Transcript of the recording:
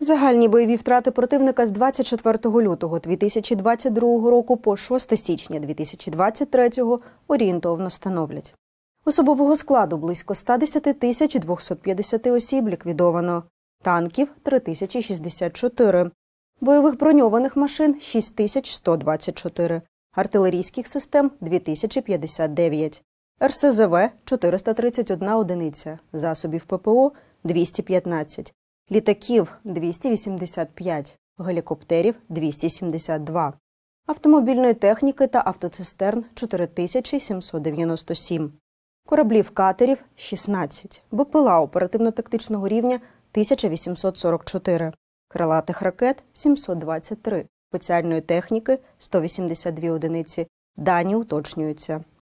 Загальні бойові втрати противника з 24 лютого 2022 року по 6 січня 2023 орієнтовно становлять. Особового складу близько 110 тисяч 250 осіб ліквідовано, танків 3064, бойових броньованих машин 6124, артилерійських систем 2059, РСЗВ 431 одиниця, засобів ППО 215 літаків 285, гелікоптерів 272, автомобільної техніки та автоцистерн 4797, кораблів катерів 16, БПЛА оперативно-тактичного рівня 1844, крилатих ракет 723, спеціальної техніки 182 одиниці. Дані уточнюються.